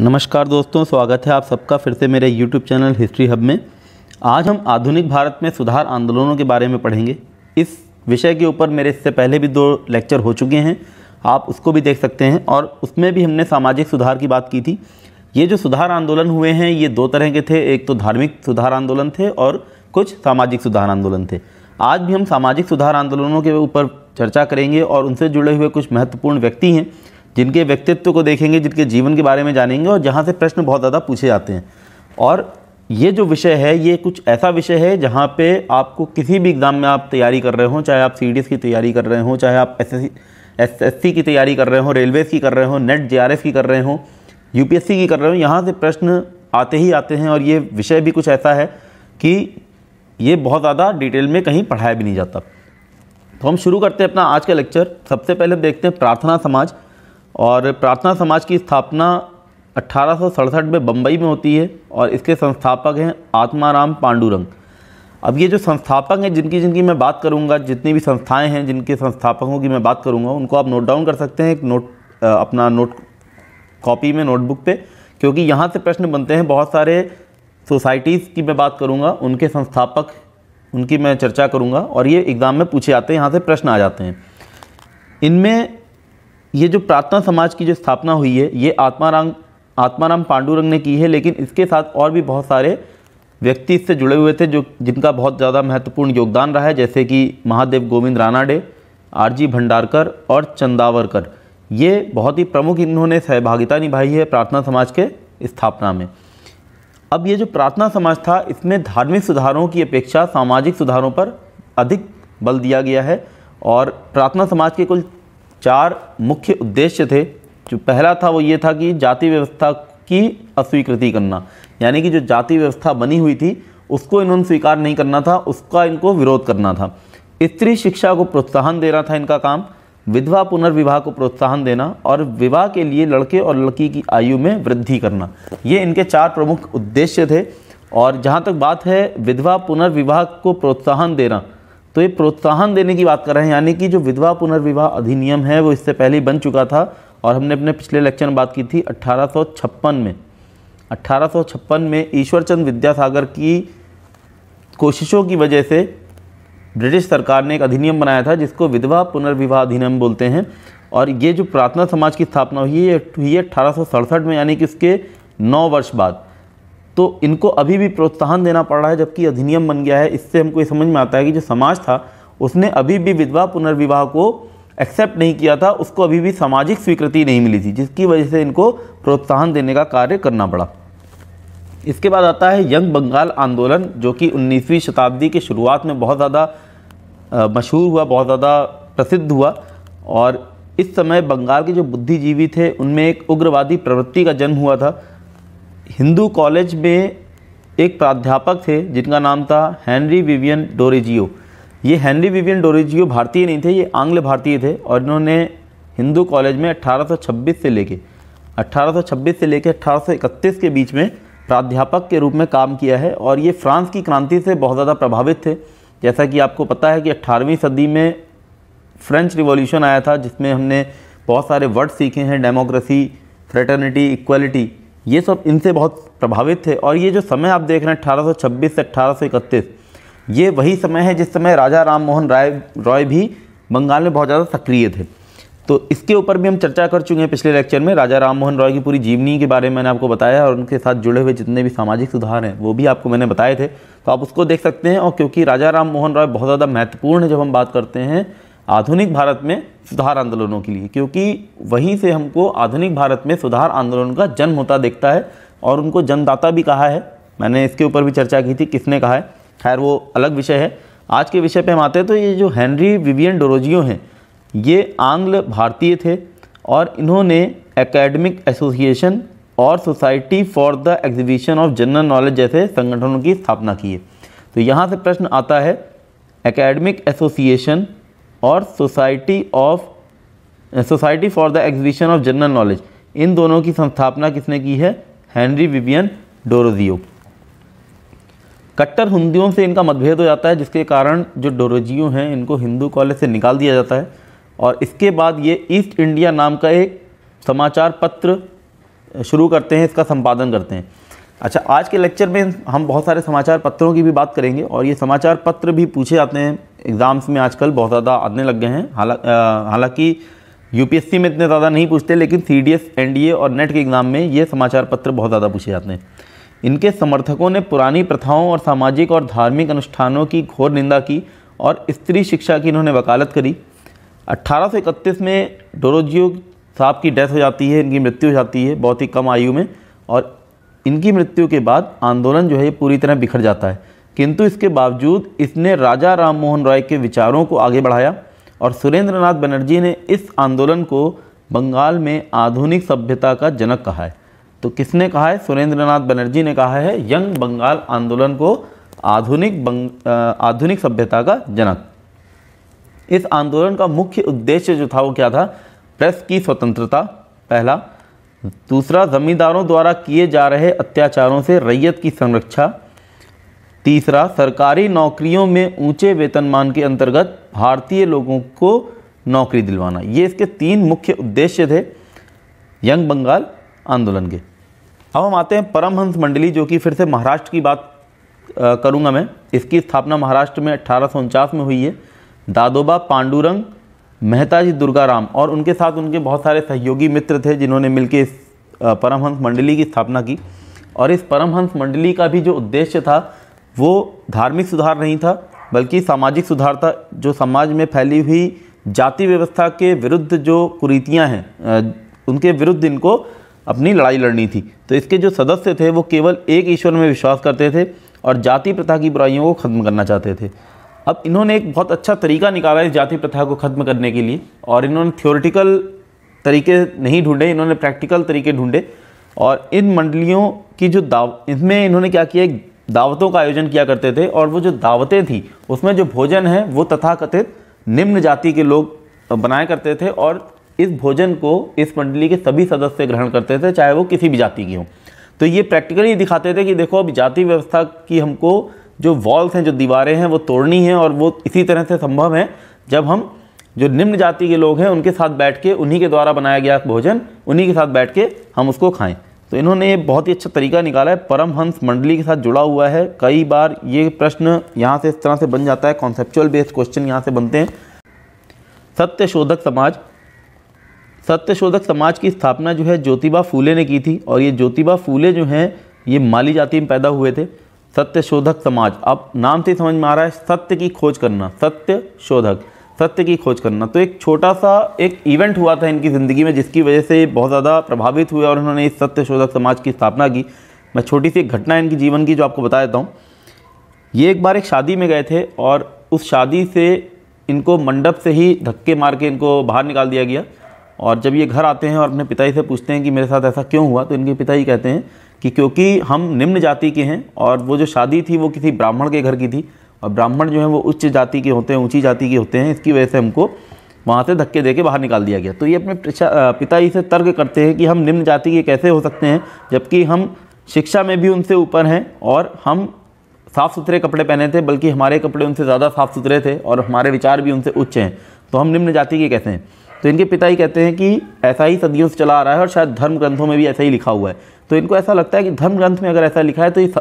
नमस्कार दोस्तों स्वागत है आप सबका फिर से मेरे यूट्यूब चैनल हिस्ट्री हब में आज हम आधुनिक भारत में सुधार आंदोलनों के बारे में पढ़ेंगे इस विषय के ऊपर मेरे इससे पहले भी दो लेक्चर हो चुके हैं आप उसको भी देख सकते हैं और उसमें भी हमने सामाजिक सुधार की बात की थी ये जो सुधार आंदोलन हुए हैं ये दो तरह के थे एक तो धार्मिक सुधार आंदोलन थे और कुछ सामाजिक सुधार आंदोलन थे आज भी हम सामाजिक सुधार आंदोलनों के ऊपर चर्चा करेंगे और उनसे जुड़े हुए कुछ महत्वपूर्ण व्यक्ति हैं जिनके व्यक्तित्व को देखेंगे जिनके जीवन के बारे में जानेंगे और जहाँ से प्रश्न बहुत ज़्यादा पूछे जाते हैं और ये जो विषय है ये कुछ ऐसा विषय है जहाँ पे आपको किसी भी एग्ज़ाम में आप तैयारी कर रहे हो चाहे आप सी की तैयारी कर रहे हो चाहे आप एस एस की तैयारी कर रहे हो रेलवेज़ की कर रहे हो नेट जे की कर रहे हो यू की कर रहे हो यहाँ से प्रश्न आते ही आते हैं और ये विषय भी कुछ ऐसा है कि ये बहुत ज़्यादा डिटेल में कहीं पढ़ाया भी नहीं जाता तो हम शुरू करते हैं अपना आज का लेक्चर सबसे पहले हम देखते हैं प्रार्थना समाज और प्रार्थना समाज की स्थापना अट्ठारह में बम्बई में होती है और इसके संस्थापक हैं आत्माराम पांडुरंग अब ये जो संस्थापक हैं जिनकी जिनकी मैं बात करूंगा जितनी भी संस्थाएं हैं जिनके संस्थापकों की मैं बात करूंगा उनको आप नोट डाउन कर सकते हैं एक नोट अपना नोट कॉपी में नोटबुक पे क्योंकि यहाँ से प्रश्न बनते हैं बहुत सारे सोसाइटीज़ की मैं बात करूँगा उनके संस्थापक उनकी मैं चर्चा करूँगा और ये एग्ज़ाम में पूछे जाते हैं यहाँ से प्रश्न आ जाते हैं इनमें ये जो प्रार्थना समाज की जो स्थापना हुई है ये आत्माराम आत्माराम पांडुरंग ने की है लेकिन इसके साथ और भी बहुत सारे व्यक्ति इससे जुड़े हुए थे जो जिनका बहुत ज़्यादा महत्वपूर्ण योगदान रहा है जैसे कि महादेव गोविंद रानाडे आर जी भंडारकर और चंदावरकर ये बहुत ही प्रमुख इन्होंने सहभागिता निभाई है प्रार्थना समाज के स्थापना में अब ये जो प्रार्थना समाज था इसमें धार्मिक सुधारों की अपेक्षा सामाजिक सुधारों पर अधिक बल दिया गया है और प्रार्थना समाज के कुल चार मुख्य उद्देश्य थे जो पहला था वो ये था कि जाति व्यवस्था की अस्वीकृति करना यानी कि जो जाति व्यवस्था बनी हुई थी उसको इन्होंने स्वीकार नहीं करना था उसका इनको विरोध करना था स्त्री शिक्षा को प्रोत्साहन देना था इनका काम विधवा पुनर्विवाह को प्रोत्साहन देना और विवाह के लिए लड़के और लड़की की आयु में वृद्धि करना ये इनके चार प्रमुख उद्देश्य थे और जहाँ तक बात है विधवा पुनर्विवाह को प्रोत्साहन देना तो ये प्रोत्साहन देने की बात कर रहे हैं यानी कि जो विधवा पुनर्विवाह अधिनियम है वो इससे पहले बन चुका था और हमने अपने पिछले लेक्चर में बात की थी अट्ठारह में अट्ठारह में ईश्वरचंद विद्यासागर की कोशिशों की वजह से ब्रिटिश सरकार ने एक अधिनियम बनाया था जिसको विधवा पुनर्विवाह अधिनियम बोलते हैं और ये जो प्रार्थना समाज की स्थापना हुई है हुई है अठारह में यानी कि इसके नौ वर्ष बाद तो इनको अभी भी प्रोत्साहन देना पड़ रहा है जबकि अधिनियम बन गया है इससे हमको ये समझ में आता है कि जो समाज था उसने अभी भी विधवा पुनर्विवाह को एक्सेप्ट नहीं किया था उसको अभी भी सामाजिक स्वीकृति नहीं मिली थी जिसकी वजह से इनको प्रोत्साहन देने का कार्य करना पड़ा इसके बाद आता है यंग बंगाल आंदोलन जो कि 19वीं शताब्दी के शुरुआत में बहुत ज़्यादा मशहूर हुआ बहुत ज़्यादा प्रसिद्ध हुआ और इस समय बंगाल के जो बुद्धिजीवी थे उनमें एक उग्रवादी प्रवृत्ति का जन्म हुआ था हिंदू कॉलेज में एक प्राध्यापक थे जिनका नाम था हेनरी विवियन डोरेजियो ये हेनरी विवियन डोरेजियो भारतीय नहीं थे ये आंग्ल भारतीय थे और इन्होंने हिंदू कॉलेज में 1826 से लेके 1826 से लेके 1831 के बीच में प्राध्यापक के रूप में काम किया है और ये फ्रांस की क्रांति से बहुत ज़्यादा प्रभावित थे जैसा कि आपको पता है कि 18वीं सदी में फ्रेंच रिवॉल्यूशन आया था जिसमें हमने बहुत सारे वर्ड सीखे हैं डेमोक्रेसी फ्रेटर्निटी इक्वलिटी ये सब इनसे बहुत प्रभावित थे और ये जो समय आप देख रहे हैं अठारह से अठारह ये वही समय है जिस समय राजा राम मोहन राय रॉय भी बंगाल में बहुत ज़्यादा सक्रिय थे तो इसके ऊपर भी हम चर्चा कर चुके हैं पिछले लेक्चर में राजा राम मोहन रॉय की पूरी जीवनी के बारे में मैंने आपको बताया और उनके साथ जुड़े हुए जितने भी सामाजिक सुधार हैं वो भी आपको मैंने बताए थे तो आप उसको देख सकते हैं और क्योंकि राजा राम मोहन रॉय बहुत ज़्यादा महत्वपूर्ण है जब हम बात करते हैं आधुनिक भारत में सुधार आंदोलनों के लिए क्योंकि वहीं से हमको आधुनिक भारत में सुधार आंदोलन का जन्म होता देखता है और उनको जन्मदाता भी कहा है मैंने इसके ऊपर भी चर्चा की थी किसने कहा है खैर वो अलग विषय है आज के विषय पे हम आते हैं तो ये जो हेनरी विवियन डोरोजियो हैं ये आंग्ल भारतीय थे और इन्होंने एकेडमिक एसोसिएशन और society for the exhibition of general knowledge जैसे संगठनों की स्थापना की है तो यहाँ से प्रश्न आता है एकेडमिक एसोसिएशन और society of society for the exhibition of general knowledge इन दोनों की संस्थापना किसने की है हेनरी विवियन डोरोजियो कट्टर हिंदुओं से इनका मतभेद हो जाता है जिसके कारण जो डोरोजियो हैं इनको हिंदू कॉलेज से निकाल दिया जाता है और इसके बाद ये ईस्ट इंडिया नाम का एक समाचार पत्र शुरू करते हैं इसका संपादन करते हैं अच्छा आज के लेक्चर में हम बहुत सारे समाचार पत्रों की भी बात करेंगे और ये समाचार पत्र भी पूछे जाते हैं एग्ज़ाम्स में आजकल बहुत ज़्यादा आने लग गए हैं हाला हालांकि यूपीएससी में इतने ज़्यादा नहीं पूछते लेकिन सी डी एनडीए और नेट के एग्ज़ाम में ये समाचार पत्र बहुत ज़्यादा पूछे जाते हैं इनके समर्थकों ने पुरानी प्रथाओं और सामाजिक और धार्मिक अनुष्ठानों की घोर निंदा की और स्त्री शिक्षा की इन्होंने वकालत करी अट्ठारह में डोरोजियो साहब की डेथ हो जाती है इनकी मृत्यु हो जाती है बहुत ही कम आयु में और इनकी मृत्यु के बाद आंदोलन जो है पूरी तरह बिखर जाता है किंतु इसके बावजूद इसने राजा राम मोहन रॉय के विचारों को आगे बढ़ाया और सुरेंद्र नाथ बनर्जी ने इस आंदोलन को बंगाल में आधुनिक सभ्यता का जनक कहा है तो किसने कहा है सुरेंद्र नाथ बनर्जी ने कहा है यंग बंगाल आंदोलन को आधुनिक बंग आधुनिक सभ्यता का जनक इस आंदोलन का मुख्य उद्देश्य जो था वो क्या था प्रेस की स्वतंत्रता पहला दूसरा ज़मींदारों द्वारा किए जा रहे अत्याचारों से रैयत की संरक्षा तीसरा सरकारी नौकरियों में ऊंचे वेतनमान के अंतर्गत भारतीय लोगों को नौकरी दिलवाना ये इसके तीन मुख्य उद्देश्य थे यंग बंगाल आंदोलन के अब हम आते हैं परमहंस मंडली जो कि फिर से महाराष्ट्र की बात करूंगा मैं इसकी स्थापना महाराष्ट्र में अठारह में हुई है दादोबा पांडुरंग मेहता जी दुर्गाराम और उनके साथ उनके बहुत सारे सहयोगी मित्र थे जिन्होंने मिलकर इस परमहंस मंडली की स्थापना की और इस परमहंस मंडली का भी जो उद्देश्य था वो धार्मिक सुधार नहीं था बल्कि सामाजिक सुधार था जो समाज में फैली हुई जाति व्यवस्था के विरुद्ध जो कुरीतियाँ हैं उनके विरुद्ध इनको अपनी लड़ाई लड़नी थी तो इसके जो सदस्य थे वो केवल एक ईश्वर में विश्वास करते थे और जाति प्रथा की बुराइयों को ख़त्म करना चाहते थे अब इन्होंने एक बहुत अच्छा तरीका निकाला इस जाति प्रथा को ख़त्म करने के लिए और इन्होंने थियोरिटिकल तरीके नहीं ढूंढे इन्होंने प्रैक्टिकल तरीके ढूंढे और इन मंडलियों की जो दाव इसमें इन्होंने क्या किया दावतों का आयोजन किया करते थे और वो जो दावतें थी उसमें जो भोजन है वो तथाकथित निम्न जाति के लोग बनाया करते थे और इस भोजन को इस मंडली के सभी सदस्य ग्रहण करते थे चाहे वो किसी भी जाति की हों तो ये प्रैक्टिकली दिखाते थे कि देखो अब जाति व्यवस्था की हमको जो वॉल्स हैं जो दीवारें हैं वो तोड़नी हैं और वो इसी तरह से संभव हैं जब हम जो निम्न जाति के लोग हैं उनके साथ बैठ के उन्हीं के द्वारा बनाया गया भोजन उन्हीं के साथ बैठ के हम उसको खाएँ तो इन्होंने ये बहुत ही अच्छा तरीका निकाला है परमहंस मंडली के साथ जुड़ा हुआ है कई बार ये प्रश्न यहाँ से इस तरह से बन जाता है कॉन्सेप्चुअल बेस्ड क्वेश्चन यहाँ से बनते हैं सत्यशोधक समाज सत्यशोधक समाज की स्थापना जो है ज्योतिबा फूले ने की थी और ये ज्योतिबा फूले जो हैं ये माली जाति में पैदा हुए थे सत्य शोधक समाज अब नाम से समझ में आ रहा है सत्य की खोज करना सत्य शोधक सत्य की खोज करना तो एक छोटा सा एक इवेंट हुआ था इनकी ज़िंदगी में जिसकी वजह से बहुत ज़्यादा प्रभावित हुए और उन्होंने इस सत्य शोधक समाज की स्थापना की मैं छोटी सी एक घटना इनकी जीवन की जो आपको बता देता हूँ ये एक बार एक शादी में गए थे और उस शादी से इनको मंडप से ही धक्के मार के इनको बाहर निकाल दिया गया और जब ये घर आते हैं और अपने पिताजी से पूछते हैं कि मेरे साथ ऐसा क्यों हुआ तो इनके पिताजी कहते हैं कि क्योंकि हम निम्न जाति के हैं और वो जो शादी थी वो किसी ब्राह्मण के घर की थी और ब्राह्मण जो है वो उच्च जाति के होते हैं ऊँची जाति के होते हैं इसकी वजह से हमको वहाँ से धक्के दे के बाहर निकाल दिया गया तो ये अपने पिता से तर्क करते हैं कि हम निम्न जाति के कैसे हो सकते हैं जबकि हम शिक्षा में भी उनसे ऊपर हैं और हम साफ़ सुथरे कपड़े पहने थे बल्कि हमारे कपड़े उनसे ज़्यादा साफ़ सुथरे थे और हमारे विचार भी उनसे उच्च हैं तो हम निम्न जाति के कैसे हैं तो इनके पिता ही कहते हैं कि ऐसा ही सदियों से चला आ रहा है और शायद धर्म ग्रंथों में भी ऐसा ही लिखा हुआ है तो इनको ऐसा लगता है कि धर्म ग्रंथ में अगर ऐसा लिखा है तो ये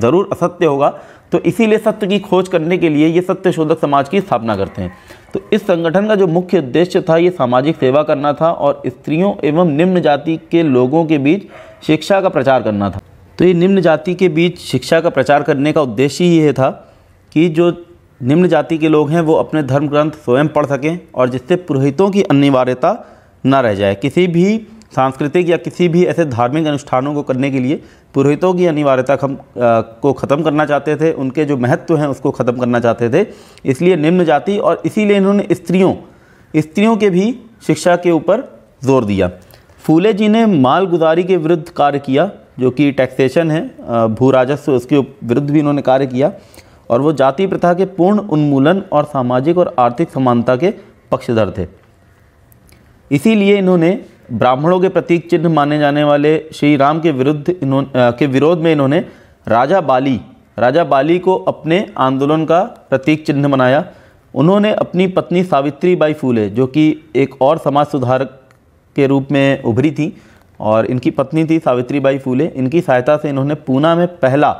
ज़रूर असत्य होगा तो इसीलिए सत्य की खोज करने के लिए ये सत्य शोधक समाज की स्थापना करते हैं तो इस संगठन का जो मुख्य उद्देश्य था ये सामाजिक सेवा करना था और स्त्रियों एवं निम्न जाति के लोगों के बीच शिक्षा का प्रचार करना था तो ये निम्न जाति के बीच शिक्षा का प्रचार करने का उद्देश्य ही ये था कि जो निम्न जाति के लोग हैं वो अपने धर्म ग्रंथ स्वयं पढ़ सकें और जिससे पुरोहितों की अनिवार्यता ना रह जाए किसी भी सांस्कृतिक या किसी भी ऐसे धार्मिक अनुष्ठानों को करने के लिए पुरोहितों की अनिवार्यता खम को ख़त्म करना चाहते थे उनके जो महत्व हैं उसको ख़त्म करना चाहते थे इसलिए निम्न जाति और इसीलिए इन्होंने स्त्रियों स्त्रियों के भी शिक्षा के ऊपर जोर दिया फूले जी ने मालगुजारी के विरुद्ध कार्य किया जो कि टैक्सेशन है भू राजस्व उसके विरुद्ध भी इन्होंने कार्य किया और वो जाति प्रथा के पूर्ण उन्मूलन और सामाजिक और आर्थिक समानता के पक्षधर थे इसीलिए इन्होंने ब्राह्मणों के प्रतीक चिन्ह माने जाने वाले श्री राम के विरुद्ध के विरोध में इन्होंने राजा बाली राजा बाली को अपने आंदोलन का प्रतीक चिन्ह बनाया उन्होंने अपनी पत्नी सावित्री बाई फूले जो कि एक और समाज सुधारक के रूप में उभरी थी और इनकी पत्नी थी सावित्री बाई फूले इनकी सहायता से इन्होंने पूना में पहला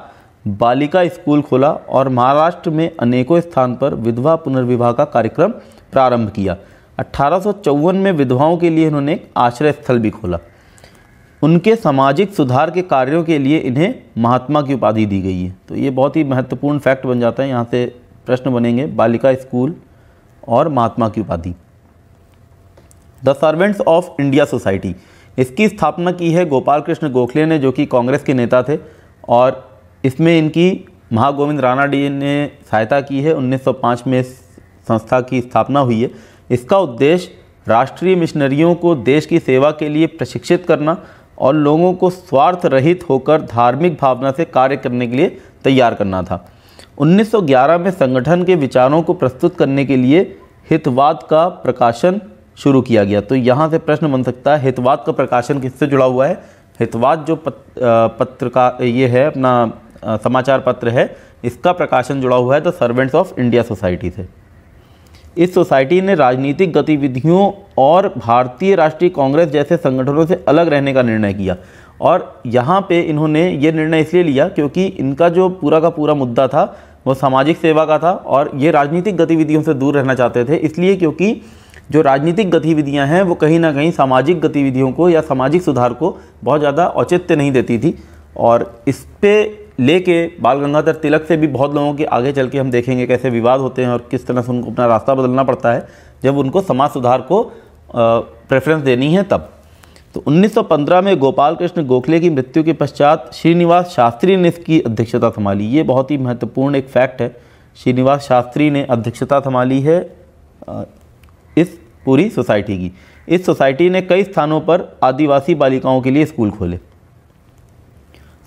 बालिका स्कूल खोला और महाराष्ट्र में अनेकों स्थान पर विधवा पुनर्विवाह का कार्यक्रम प्रारंभ किया अठारह में विधवाओं के लिए इन्होंने एक आश्रय स्थल भी खोला उनके सामाजिक सुधार के कार्यों के लिए इन्हें महात्मा की उपाधि दी गई है तो ये बहुत ही महत्वपूर्ण फैक्ट बन जाता है यहाँ से प्रश्न बनेंगे बालिका स्कूल और महात्मा की उपाधि the servants of India society इसकी स्थापना की है गोपाल कृष्ण गोखले ने जो कि कांग्रेस के नेता थे और इसमें इनकी महागोविंद राणा डी ने सहायता की है 1905 में संस्था की स्थापना हुई है इसका उद्देश्य राष्ट्रीय मिशनरियों को देश की सेवा के लिए प्रशिक्षित करना और लोगों को स्वार्थ रहित होकर धार्मिक भावना से कार्य करने के लिए तैयार करना था 1911 में संगठन के विचारों को प्रस्तुत करने के लिए हितवाद का प्रकाशन शुरू किया गया तो यहाँ से प्रश्न बन सकता है हितवाद का प्रकाशन किससे जुड़ा हुआ है हितवाद जो पत, पत्रकार ये है अपना समाचार पत्र है इसका प्रकाशन जुड़ा हुआ है the servants of India society से इस सोसाइटी ने राजनीतिक गतिविधियों और भारतीय राष्ट्रीय कांग्रेस जैसे संगठनों से अलग रहने का निर्णय किया और यहाँ पे इन्होंने ये निर्णय इसलिए लिया क्योंकि इनका जो पूरा का पूरा मुद्दा था वो सामाजिक सेवा का था और ये राजनीतिक गतिविधियों से दूर रहना चाहते थे इसलिए क्योंकि जो राजनीतिक गतिविधियाँ हैं वो कहीं ना कहीं सामाजिक गतिविधियों को या सामाजिक सुधार को बहुत ज़्यादा औचित्य नहीं देती थी और इस पर लेके बाल गंगाधर तिलक से भी बहुत लोगों के आगे चल के हम देखेंगे कैसे विवाद होते हैं और किस तरह से उनको अपना रास्ता बदलना पड़ता है जब उनको समाज सुधार को प्रेफरेंस देनी है तब तो 1915 में गोपाल कृष्ण गोखले की मृत्यु के पश्चात श्रीनिवास शास्त्री ने इसकी अध्यक्षता संभाली ये बहुत ही महत्वपूर्ण एक फैक्ट है श्रीनिवास शास्त्री ने अध्यक्षता संभाली है इस पूरी सोसाइटी की इस सोसाइटी ने कई स्थानों पर आदिवासी बालिकाओं के लिए स्कूल खोले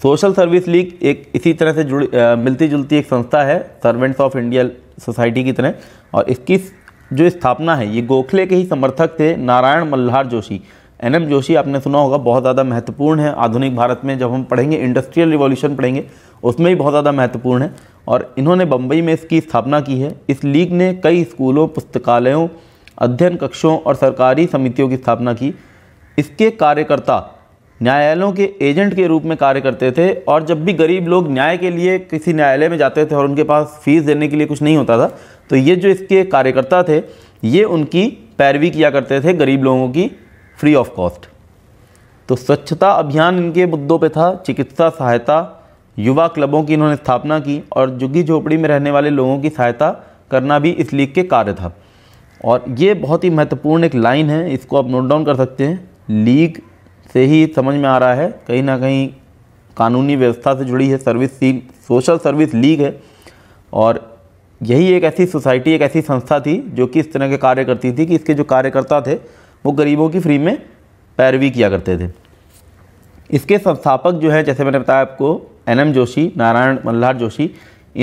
सोशल सर्विस लीग एक इसी तरह से जुड़ी मिलती जुलती एक संस्था है सर्वेंट्स ऑफ इंडिया सोसाइटी की तरह और इसकी जो स्थापना है ये गोखले के ही समर्थक थे नारायण मल्हार जोशी एन एम जोशी आपने सुना होगा बहुत ज़्यादा महत्वपूर्ण है आधुनिक भारत में जब हम पढ़ेंगे इंडस्ट्रियल रिवॉल्यूशन पढ़ेंगे उसमें भी बहुत ज़्यादा महत्वपूर्ण है और इन्होंने बम्बई में इसकी स्थापना की है इस लीग ने कई स्कूलों पुस्तकालयों अध्ययन कक्षों और सरकारी समितियों की स्थापना की इसके कार्यकर्ता न्यायालयों के एजेंट के रूप में कार्य करते थे और जब भी गरीब लोग न्याय के लिए किसी न्यायालय में जाते थे और उनके पास फीस देने के लिए कुछ नहीं होता था तो ये जो इसके कार्यकर्ता थे ये उनकी पैरवी किया करते थे गरीब लोगों की फ्री ऑफ कॉस्ट तो स्वच्छता अभियान इनके मुद्दों पे था चिकित्सा सहायता युवा क्लबों की इन्होंने स्थापना की और झुग्गी झोपड़ी में रहने वाले लोगों की सहायता करना भी इस लीग के कार्य था और ये बहुत ही महत्वपूर्ण एक लाइन है इसको आप नोट डाउन कर सकते हैं लीग से ही समझ में आ रहा है कहीं ना कहीं कानूनी व्यवस्था से जुड़ी है service seal social service league है और यही एक ऐसी सोसाइटी एक ऐसी संस्था थी जो कि इस तरह के कार्य करती थी कि इसके जो कार्यकर्ता थे वो गरीबों की फ्री में पैरवी किया करते थे इसके संस्थापक जो हैं जैसे मैंने बताया आपको एन एम जोशी नारायण मल्हार जोशी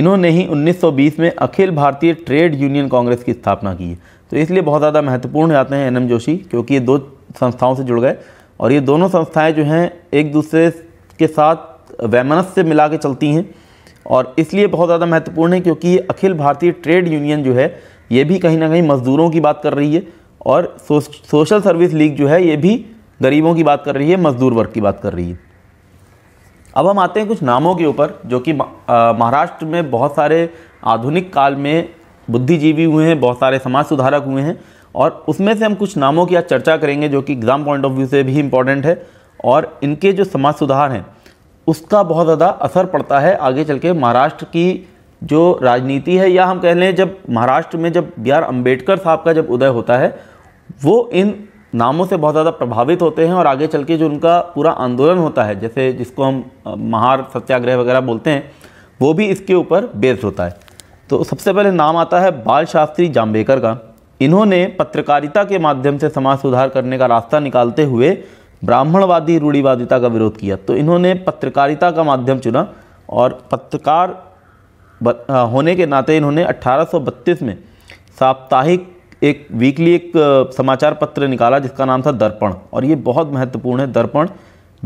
इन्होंने ही 1920 में अखिल भारतीय ट्रेड यूनियन कांग्रेस की स्थापना की है तो इसलिए बहुत ज़्यादा महत्वपूर्ण जाते हैं एन एम जोशी क्योंकि ये दो संस्थाओं से जुड़ गए और ये दोनों संस्थाएं जो हैं एक दूसरे के साथ वैमनस से मिला के चलती हैं और इसलिए बहुत ज़्यादा महत्वपूर्ण है क्योंकि ये अखिल भारतीय ट्रेड यूनियन जो है ये भी कहीं ना कहीं मज़दूरों की बात कर रही है और सोशल सर्विस लीग जो है ये भी गरीबों की बात कर रही है मज़दूर वर्ग की बात कर रही है अब हम आते हैं कुछ नामों के ऊपर जो कि महाराष्ट्र में बहुत सारे आधुनिक काल में बुद्धिजीवी हुए हैं बहुत सारे समाज सुधारक हुए हैं और उसमें से हम कुछ नामों की आज चर्चा करेंगे जो कि एग्ज़ाम पॉइंट ऑफ व्यू से भी इम्पॉर्टेंट है और इनके जो समाज सुधार हैं उसका बहुत ज़्यादा असर पड़ता है आगे चल के महाराष्ट्र की जो राजनीति है या हम कह लें जब महाराष्ट्र में जब बी आर अम्बेडकर साहब का जब उदय होता है वो इन नामों से बहुत ज़्यादा प्रभावित होते हैं और आगे चल के जो उनका पूरा आंदोलन होता है जैसे जिसको हम महार सत्याग्रह वगैरह बोलते हैं वो भी इसके ऊपर बेस्ड होता है तो सबसे पहले नाम आता है बाल शास्त्री जाम्बेकर का इन्होंने पत्रकारिता के माध्यम से समाज सुधार करने का रास्ता निकालते हुए ब्राह्मणवादी रूढ़िवादिता का विरोध किया तो इन्होंने पत्रकारिता का माध्यम चुना और पत्रकार होने के नाते इन्होंने 1832 में साप्ताहिक एक वीकली एक समाचार पत्र निकाला जिसका नाम था दर्पण और ये बहुत महत्वपूर्ण है दर्पण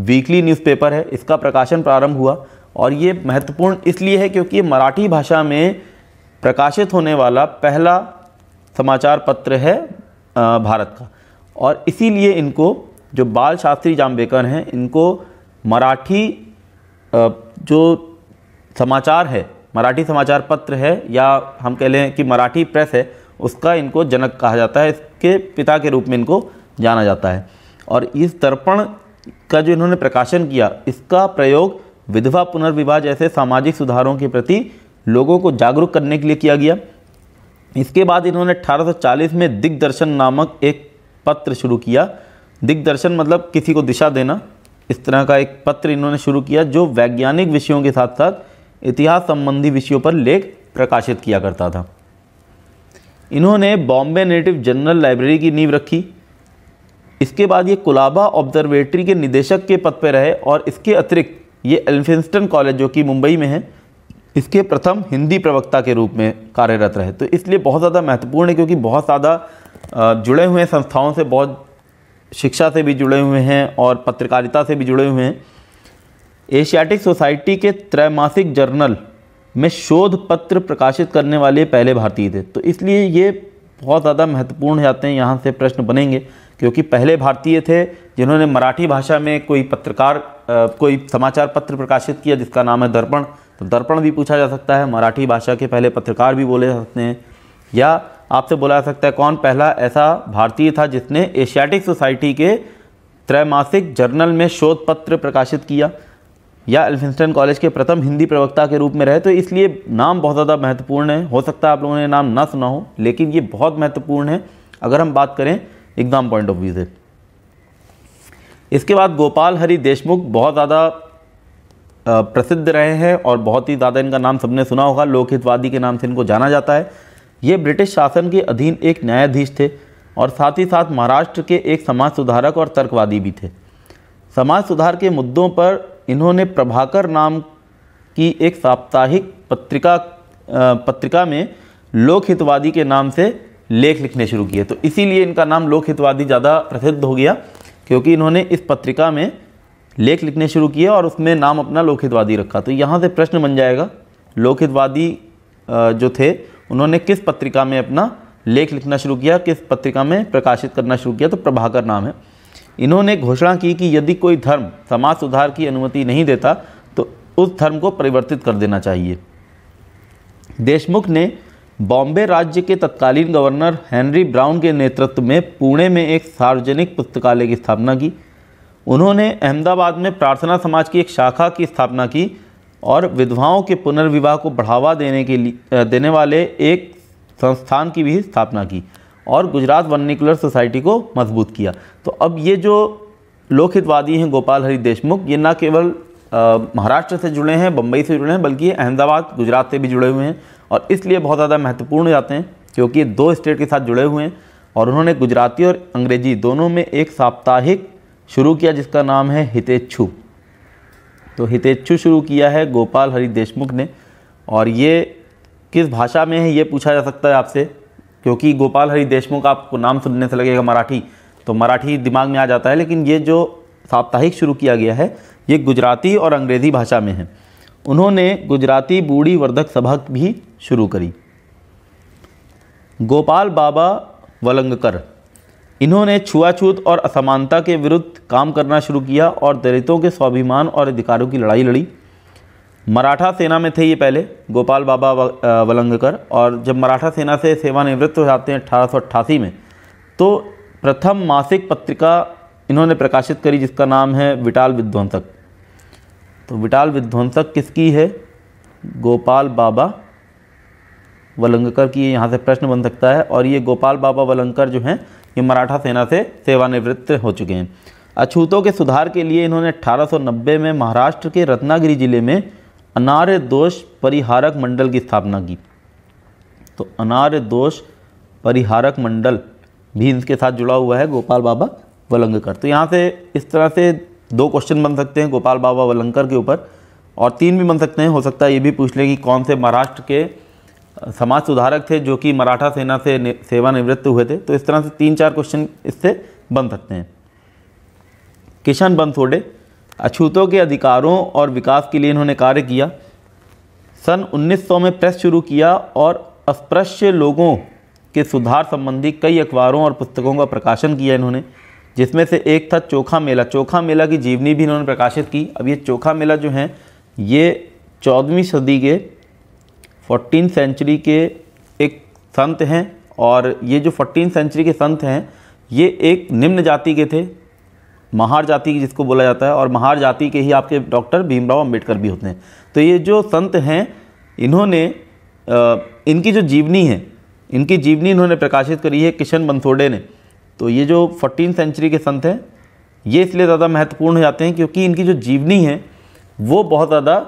वीकली न्यूज़पेपर है इसका प्रकाशन प्रारंभ हुआ और ये महत्वपूर्ण इसलिए है क्योंकि ये मराठी भाषा में प्रकाशित होने वाला पहला समाचार पत्र है भारत का और इसीलिए इनको जो बाल शास्त्री जाम्बेकर हैं इनको मराठी जो समाचार है मराठी समाचार पत्र है या हम कह लें कि मराठी प्रेस है उसका इनको जनक कहा जाता है इसके पिता के रूप में इनको जाना जाता है और इस दर्पण का जो इन्होंने प्रकाशन किया इसका प्रयोग विधवा पुनर्विवाह जैसे सामाजिक सुधारों के प्रति लोगों को जागरूक करने के लिए किया गया इसके बाद इन्होंने 1840 में दिग्दर्शन नामक एक पत्र शुरू किया दिग्दर्शन मतलब किसी को दिशा देना इस तरह का एक पत्र इन्होंने शुरू किया जो वैज्ञानिक विषयों के साथ साथ इतिहास संबंधी विषयों पर लेख प्रकाशित किया करता था इन्होंने बॉम्बे नेटिव जनरल लाइब्रेरी की नींव रखी इसके बाद ये कोलाबा ऑब्जर्वेटरी के निदेशक के पद पर रहे और इसके अतिरिक्त ये एल्फिंस्टन कॉलेज जो कि मुंबई में है इसके प्रथम हिंदी प्रवक्ता के रूप में कार्यरत रहे तो इसलिए बहुत ज़्यादा महत्वपूर्ण है क्योंकि बहुत ज़्यादा जुड़े हुए हैं संस्थाओं से बहुत शिक्षा से भी जुड़े हुए हैं और पत्रकारिता से भी जुड़े हुए हैं एशियाटिक सोसाइटी के त्रैमासिक जर्नल में शोध पत्र प्रकाशित करने वाले पहले भारतीय थे तो इसलिए ये बहुत ज़्यादा महत्वपूर्ण जाते हैं यहाँ से प्रश्न बनेंगे क्योंकि पहले भारतीय थे जिन्होंने मराठी भाषा में कोई पत्रकार कोई समाचार पत्र प्रकाशित किया जिसका नाम है दर्पण तो दर्पण भी पूछा जा सकता है मराठी भाषा के पहले पत्रकार भी बोले जा सकते हैं या आपसे बोला जा सकता है कौन पहला ऐसा भारतीय था जिसने एशियाटिक सोसाइटी के त्रैमासिक जर्नल में शोध पत्र प्रकाशित किया या एल्फिंस्टन कॉलेज के प्रथम हिंदी प्रवक्ता के रूप में रहे तो इसलिए नाम बहुत ज़्यादा महत्वपूर्ण है हो सकता है आप लोगों ने नाम ना सुना हो लेकिन ये बहुत महत्वपूर्ण है अगर हम बात करें एग्ज़ाम पॉइंट ऑफ व्यू से इसके बाद गोपाल हरि देशमुख बहुत ज़्यादा प्रसिद्ध रहे हैं और बहुत ही ज़्यादा इनका नाम सबने सुना होगा लोकहितवादी के नाम से इनको जाना जाता है ये ब्रिटिश शासन के अधीन एक न्यायाधीश थे और साथ ही साथ महाराष्ट्र के एक समाज सुधारक और तर्कवादी भी थे समाज सुधार के मुद्दों पर इन्होंने प्रभाकर नाम की एक साप्ताहिक पत्रिका पत्रिका में लोकहितवादी के नाम से लेख लिखने शुरू किए तो इसीलिए इनका नाम लोकहितवादी ज़्यादा प्रसिद्ध हो गया क्योंकि इन्होंने इस पत्रिका में लेख लिखने शुरू किए और उसमें नाम अपना लोकहितवादी रखा तो यहाँ से प्रश्न बन जाएगा लोकहितवादी जो थे उन्होंने किस पत्रिका में अपना लेख लिखना शुरू किया किस पत्रिका में प्रकाशित करना शुरू किया तो प्रभाकर नाम है इन्होंने घोषणा की कि यदि कोई धर्म समाज सुधार की अनुमति नहीं देता तो उस धर्म को परिवर्तित कर देना चाहिए देशमुख ने बॉम्बे राज्य के तत्कालीन गवर्नर हेनरी ब्राउन के नेतृत्व में पुणे में एक सार्वजनिक पुस्तकालय की स्थापना की उन्होंने अहमदाबाद में प्रार्थना समाज की एक शाखा की स्थापना की और विधवाओं के पुनर्विवाह को बढ़ावा देने के लिए देने वाले एक संस्थान की भी स्थापना की और गुजरात वर्निकुलर सोसाइटी को मजबूत किया तो अब ये जो लोकहितवादी हैं गोपाल हरि देशमुख ये न केवल महाराष्ट्र से जुड़े हैं बम्बई से जुड़े हैं बल्कि अहमदाबाद गुजरात से भी जुड़े हुए हैं और इसलिए बहुत ज़्यादा महत्वपूर्ण जाते हैं क्योंकि ये दो स्टेट के साथ जुड़े हुए हैं और उन्होंने गुजराती और अंग्रेजी दोनों में एक साप्ताहिक शुरू किया जिसका नाम है हितेच्छू तो हितेच्छु शुरू किया है गोपाल हरि देशमुख ने और ये किस भाषा में है ये पूछा जा सकता है आपसे क्योंकि गोपाल हरि देशमुख आपको नाम सुनने से लगेगा मराठी तो मराठी दिमाग में आ जाता है लेकिन ये जो साप्ताहिक शुरू किया गया है ये गुजराती और अंग्रेज़ी भाषा में है उन्होंने गुजराती बूढ़ी वर्धक सभा भी शुरू करी गोपाल बाबा वलंगकर इन्होंने छुआछूत और असमानता के विरुद्ध काम करना शुरू किया और दलितों के स्वाभिमान और अधिकारों की लड़ाई लड़ी मराठा सेना में थे ये पहले गोपाल बाबा वलंगकर और जब मराठा सेना से सेवानिवृत्त हो जाते हैं अठारह में तो प्रथम मासिक पत्रिका इन्होंने प्रकाशित करी जिसका नाम है विटाल विध्वंसक तो विटाल विध्वंसक किसकी है गोपाल बाबा वलंगकर की यहाँ से प्रश्न बन सकता है और ये गोपाल बाबा वलंगकर जो हैं ये मराठा सेना से सेवानिवृत्त हो चुके हैं अछूतों के सुधार के लिए इन्होंने 1890 में महाराष्ट्र के रत्नागिरी जिले में अनार्य दोष परिहारक मंडल की स्थापना की तो अनार्य दोष परिहारक मंडल भी इनके साथ जुड़ा हुआ है गोपाल बाबा वलंगकर तो यहाँ से इस तरह से दो क्वेश्चन बन सकते हैं गोपाल बाबा वलंकर के ऊपर और तीन भी बन सकते हैं हो सकता है ये भी पूछ लें कि कौन से महाराष्ट्र के समाज सुधारक थे जो कि मराठा सेना से सेवानिवृत्त हुए थे तो इस तरह से तीन चार क्वेश्चन इससे बन सकते हैं किशन बंसोडे अछूतों के अधिकारों और विकास के लिए इन्होंने कार्य किया सन 1900 में प्रेस शुरू किया और अस्पृश्य लोगों के सुधार संबंधी कई अखबारों और पुस्तकों का प्रकाशन किया इन्होंने जिसमें से एक था चोखा मेला चोखा मेला की जीवनी भी इन्होंने प्रकाशित की अब ये चोखा मेला जो है ये चौदहवीं सदी के फोर्टीन सेंचुरी के एक संत हैं और ये जो फोर्टीन सेंचुरी के संत हैं ये एक निम्न जाति के थे महार जाति जिसको बोला जाता है और महार जाति के ही आपके डॉक्टर भीमराव अम्बेडकर भी होते हैं तो ये जो संत हैं इन्होंने इनकी जो जीवनी है इनकी जीवनी इन्होंने प्रकाशित करी है किशन बंसोडे ने तो ये जो फोर्टीन सेंचुरी के संत हैं ये इसलिए ज़्यादा महत्वपूर्ण हो जाते हैं क्योंकि इनकी जो जीवनी है वो बहुत ज़्यादा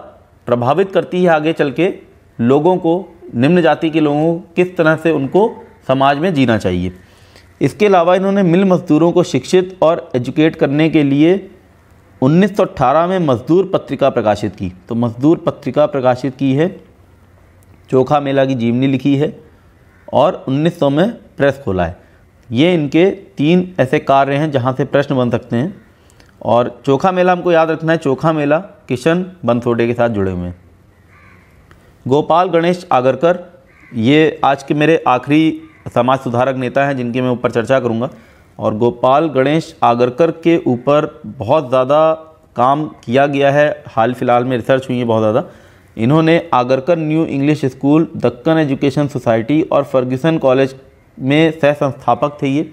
प्रभावित करती है आगे चल के लोगों को निम्न जाति के लोगों को किस तरह से उनको समाज में जीना चाहिए इसके अलावा इन्होंने मिल मज़दूरों को शिक्षित और एजुकेट करने के लिए 1918 में मज़दूर पत्रिका प्रकाशित की तो मज़दूर पत्रिका प्रकाशित की है चोखा मेला की जीवनी लिखी है और 1900 में प्रेस खोला है ये इनके तीन ऐसे कार्य हैं जहाँ से प्रश्न बन सकते हैं और चोखा मेला हमको याद रखना है चोखा मेला किशन बनसोडे के साथ जुड़े हुए हैं गोपाल गणेश आगरकर ये आज के मेरे आखिरी समाज सुधारक नेता हैं जिनकी मैं ऊपर चर्चा करूँगा और गोपाल गणेश आगरकर के ऊपर बहुत ज़्यादा काम किया गया है हाल फिलहाल में रिसर्च हुई है बहुत ज़्यादा इन्होंने Agarkar new English school Deccan education society और फर्ग्यूसन कॉलेज में सह संस्थापक थे ये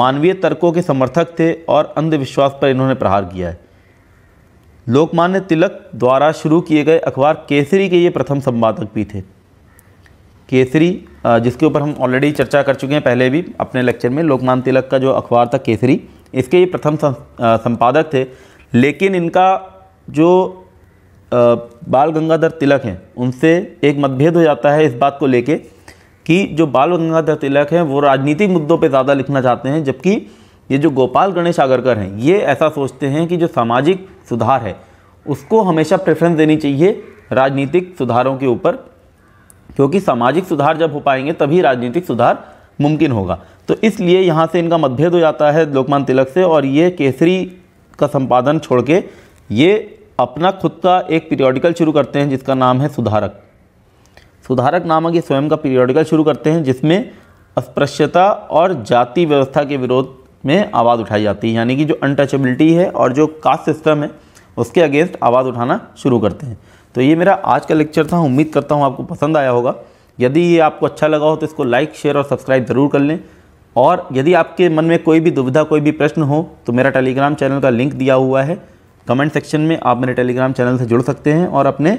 मानवीय तर्कों के समर्थक थे और अंधविश्वास पर इन्होंने प्रहार किया है लोकमान्य तिलक द्वारा शुरू किए गए अखबार केसरी के ये प्रथम संपादक भी थे केसरी जिसके ऊपर हम ऑलरेडी चर्चा कर चुके हैं पहले भी अपने लेक्चर में लोकमान्य तिलक का जो अखबार था केसरी इसके ये प्रथम संपादक थे लेकिन इनका जो बाल गंगाधर तिलक हैं उनसे एक मतभेद हो जाता है इस बात को लेके कि जो बाल गंगाधर तिलक हैं वो राजनीतिक मुद्दों पे ज़्यादा लिखना चाहते हैं जबकि ये जो गोपाल गणेश आगरकर हैं ये ऐसा सोचते हैं कि जो सामाजिक सुधार है उसको हमेशा प्रेफरेंस देनी चाहिए राजनीतिक सुधारों के ऊपर क्योंकि सामाजिक सुधार जब हो पाएंगे तभी राजनीतिक सुधार मुमकिन होगा तो इसलिए यहाँ से इनका मतभेद हो जाता है लोकमान तिलक से और ये केसरी का संपादन छोड़ के ये अपना खुद का एक पीरियोडिकल शुरू करते हैं जिसका नाम है सुधारक सुधारक नामक ये स्वयं का पीरियोडिकल शुरू करते हैं जिसमें अस्पृश्यता और जाति व्यवस्था के विरोध में आवाज़ उठाई जाती है यानी कि जो अनटचेबिलिटी है और जो कास्ट सिस्टम है उसके अगेंस्ट आवाज़ उठाना शुरू करते हैं तो ये मेरा आज का लेक्चर था उम्मीद करता हूँ आपको पसंद आया होगा यदि ये आपको अच्छा लगा हो तो इसको लाइक शेयर और सब्सक्राइब ज़रूर कर लें और यदि आपके मन में कोई भी दुविधा कोई भी प्रश्न हो तो मेरा टेलीग्राम चैनल का लिंक दिया हुआ है कमेंट सेक्शन में आप मेरे टेलीग्राम चैनल से जुड़ सकते हैं और अपने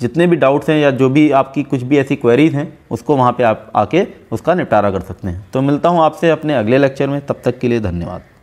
जितने भी डाउट्स हैं या जो भी आपकी कुछ भी ऐसी क्वेरीज हैं उसको वहाँ पे आप आके उसका निपटारा कर सकते हैं तो मिलता हूँ आपसे अपने अगले लेक्चर में तब तक के लिए धन्यवाद